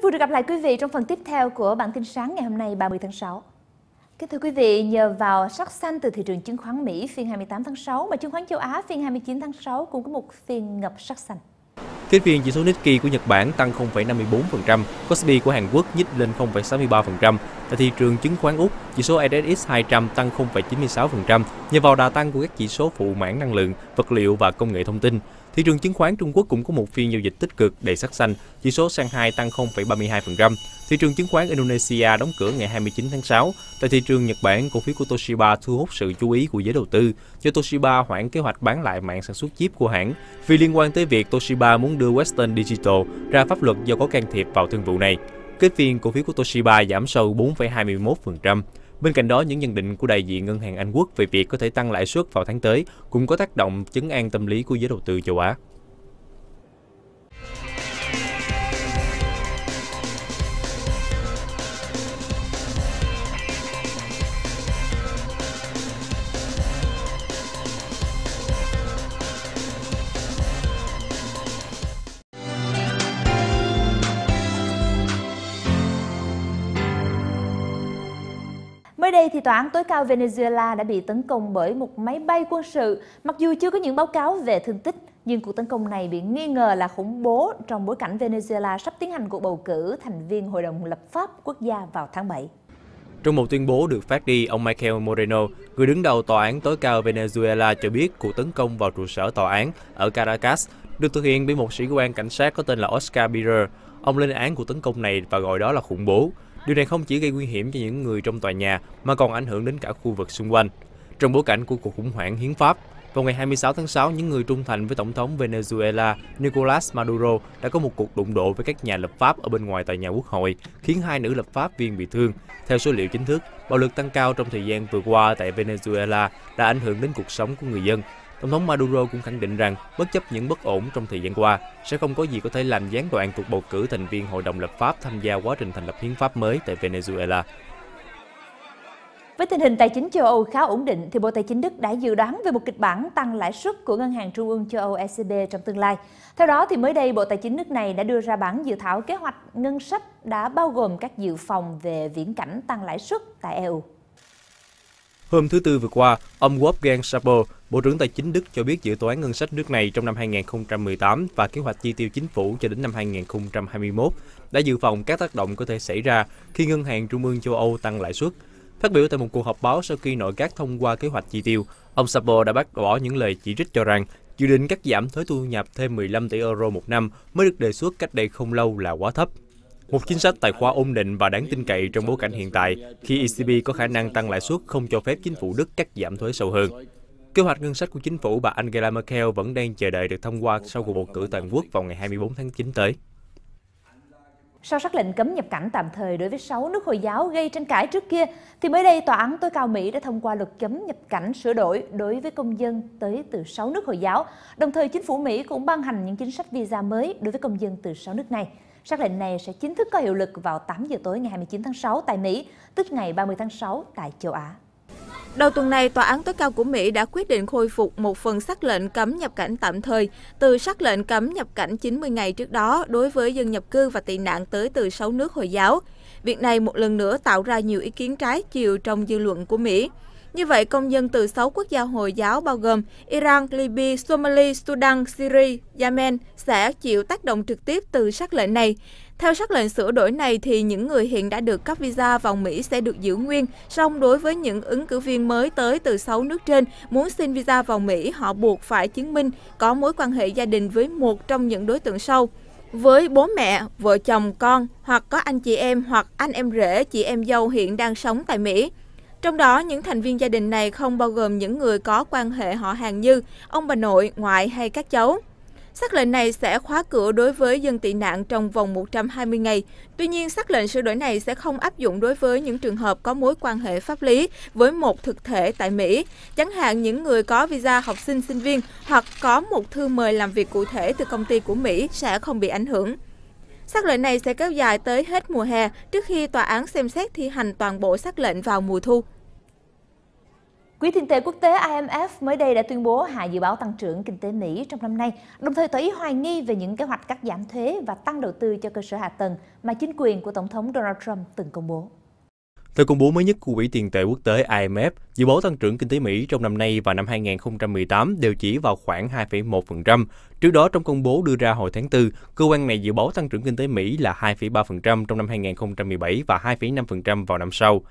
Rất vui được gặp lại quý vị trong phần tiếp theo của bản tin sáng ngày hôm nay 30 tháng 6. Kính thưa quý vị, nhờ vào sắc xanh từ thị trường chứng khoán Mỹ phiên 28 tháng 6 mà chứng khoán châu Á phiên 29 tháng 6 cũng có một phiên ngập sắc xanh. Kết phiên chỉ số Nikkei của Nhật Bản tăng 0,54%, Kospi của Hàn Quốc nhích lên 0,63%. Tại thị trường chứng khoán Úc, chỉ số SSX 200 tăng 0,96% nhờ vào đà tăng của các chỉ số phụ mảng năng lượng, vật liệu và công nghệ thông tin. Thị trường chứng khoán Trung Quốc cũng có một phiên giao dịch tích cực đầy sắc xanh, chỉ số Shanghai tăng 0,32%. Thị trường chứng khoán Indonesia đóng cửa ngày 29 tháng 6. Tại thị trường Nhật Bản, cổ phiếu của Toshiba thu hút sự chú ý của giới đầu tư do Toshiba hoãn kế hoạch bán lại mạng sản xuất chip của hãng vì liên quan tới việc Toshiba muốn đưa Western Digital ra pháp luật do có can thiệp vào thương vụ này. Kết phiên, cổ phiếu của Toshiba giảm sâu 4,21%. Bên cạnh đó, những nhận định của đại diện Ngân hàng Anh Quốc về việc có thể tăng lãi suất vào tháng tới cũng có tác động chấn an tâm lý của giới đầu tư châu Á. Mới đây, thì Tòa án tối cao Venezuela đã bị tấn công bởi một máy bay quân sự. Mặc dù chưa có những báo cáo về thương tích, nhưng cuộc tấn công này bị nghi ngờ là khủng bố trong bối cảnh Venezuela sắp tiến hành cuộc bầu cử thành viên Hội đồng lập pháp quốc gia vào tháng 7. Trong một tuyên bố được phát đi, ông Michael Moreno, người đứng đầu tòa án tối cao Venezuela cho biết cuộc tấn công vào trụ sở tòa án ở Caracas được thực hiện bởi một sĩ quan cảnh sát có tên là Oscar Birer. Ông lên án cuộc tấn công này và gọi đó là khủng bố. Điều này không chỉ gây nguy hiểm cho những người trong tòa nhà mà còn ảnh hưởng đến cả khu vực xung quanh. Trong bối cảnh của cuộc khủng hoảng hiến pháp, vào ngày 26 tháng 6, những người trung thành với Tổng thống Venezuela Nicolas Maduro đã có một cuộc đụng độ với các nhà lập pháp ở bên ngoài tòa nhà quốc hội, khiến hai nữ lập pháp viên bị thương. Theo số liệu chính thức, bạo lực tăng cao trong thời gian vừa qua tại Venezuela đã ảnh hưởng đến cuộc sống của người dân, Tổng thống Maduro cũng khẳng định rằng bất chấp những bất ổn trong thời gian qua, sẽ không có gì có thể làm gián đoạn cuộc bầu cử thành viên Hội đồng lập pháp tham gia quá trình thành lập hiến pháp mới tại Venezuela. Với tình hình tài chính châu Âu khá ổn định, thì Bộ Tài chính Đức đã dự đoán về một kịch bản tăng lãi suất của Ngân hàng Trung ương châu Âu ECB trong tương lai. Theo đó, thì mới đây Bộ Tài chính nước này đã đưa ra bản dự thảo kế hoạch ngân sách đã bao gồm các dự phòng về viễn cảnh tăng lãi suất tại EU. Hôm thứ Tư vừa qua, ông Wolfgang Schäuble, Bộ trưởng Tài chính Đức cho biết dự toán ngân sách nước này trong năm 2018 và kế hoạch chi tiêu chính phủ cho đến năm 2021 đã dự phòng các tác động có thể xảy ra khi Ngân hàng Trung ương châu Âu tăng lãi suất. Phát biểu tại một cuộc họp báo sau khi nội các thông qua kế hoạch chi tiêu, ông Sapo đã bác bỏ những lời chỉ trích cho rằng dự định cắt giảm thuế thu nhập thêm 15 tỷ euro một năm mới được đề xuất cách đây không lâu là quá thấp. Một chính sách tài khoá ổn định và đáng tin cậy trong bối cảnh hiện tại, khi ECB có khả năng tăng lãi suất không cho phép chính phủ Đức cắt giảm thuế sâu hơn. Kế hoạch ngân sách của chính phủ bà Angela Merkel vẫn đang chờ đợi được thông qua sau cuộc bầu cử toàn quốc vào ngày 24 tháng 9 tới. Sau sắc lệnh cấm nhập cảnh tạm thời đối với 6 nước Hồi giáo gây tranh cãi trước kia, thì mới đây Tòa án tối cao Mỹ đã thông qua luật cấm nhập cảnh sửa đổi đối với công dân tới từ 6 nước Hồi giáo. Đồng thời, chính phủ Mỹ cũng ban hành những chính sách visa mới đối với công dân từ 6 nước này. Sắc lệnh này sẽ chính thức có hiệu lực vào 8 giờ tối ngày 29 tháng 6 tại Mỹ, tức ngày 30 tháng 6 tại châu Á. Đầu tuần này, Tòa án tối cao của Mỹ đã quyết định khôi phục một phần sắc lệnh cấm nhập cảnh tạm thời từ sắc lệnh cấm nhập cảnh 90 ngày trước đó đối với dân nhập cư và tị nạn tới từ 6 nước Hồi giáo. Việc này một lần nữa tạo ra nhiều ý kiến trái chiều trong dư luận của Mỹ. Như vậy, công dân từ 6 quốc gia Hồi giáo bao gồm Iran, Libya, Somalia, Sudan, Syria, Yemen sẽ chịu tác động trực tiếp từ sắc lệnh này. Theo sắc lệnh sửa đổi này thì những người hiện đã được cấp visa vào Mỹ sẽ được giữ nguyên, song đối với những ứng cử viên mới tới từ 6 nước trên muốn xin visa vào Mỹ, họ buộc phải chứng minh có mối quan hệ gia đình với một trong những đối tượng sau với bố mẹ, vợ chồng, con hoặc có anh chị em hoặc anh em rể, chị em dâu hiện đang sống tại Mỹ. Trong đó, những thành viên gia đình này không bao gồm những người có quan hệ họ hàng như ông bà nội, ngoại hay các cháu. Sắc lệnh này sẽ khóa cửa đối với dân tị nạn trong vòng 120 ngày. Tuy nhiên, sắc lệnh sửa đổi này sẽ không áp dụng đối với những trường hợp có mối quan hệ pháp lý với một thực thể tại Mỹ, chẳng hạn những người có visa học sinh sinh viên hoặc có một thư mời làm việc cụ thể từ công ty của Mỹ sẽ không bị ảnh hưởng. Sắc lệnh này sẽ kéo dài tới hết mùa hè trước khi tòa án xem xét thi hành toàn bộ sắc lệnh vào mùa thu. Quỹ tiền tệ quốc tế IMF mới đây đã tuyên bố hạ dự báo tăng trưởng kinh tế Mỹ trong năm nay, đồng thời tỏ ý hoài nghi về những kế hoạch cắt giảm thuế và tăng đầu tư cho cơ sở hạ tầng mà chính quyền của Tổng thống Donald Trump từng công bố. Theo công bố mới nhất của Quỹ tiền tệ quốc tế IMF, dự báo tăng trưởng kinh tế Mỹ trong năm nay và năm 2018 đều chỉ vào khoảng 2,1%. Trước đó, trong công bố đưa ra hồi tháng 4, cơ quan này dự báo tăng trưởng kinh tế Mỹ là 2,3% trong năm 2017 và 2,5% vào năm sau.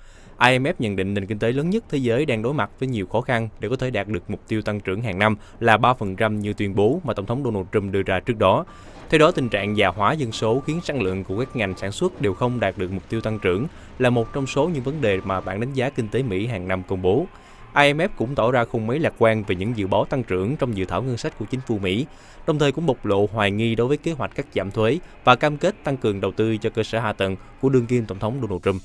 IMF nhận định nền kinh tế lớn nhất thế giới đang đối mặt với nhiều khó khăn để có thể đạt được mục tiêu tăng trưởng hàng năm là 3% như tuyên bố mà Tổng thống Donald Trump đưa ra trước đó. Theo đó, tình trạng già hóa dân số khiến sản lượng của các ngành sản xuất đều không đạt được mục tiêu tăng trưởng là một trong số những vấn đề mà bản đánh giá kinh tế Mỹ hàng năm công bố. IMF cũng tỏ ra không mấy lạc quan về những dự báo tăng trưởng trong dự thảo ngân sách của chính phủ Mỹ, đồng thời cũng bộc lộ hoài nghi đối với kế hoạch cắt giảm thuế và cam kết tăng cường đầu tư cho cơ sở hạ tầng của đương kim Tổng thống Donald Trump.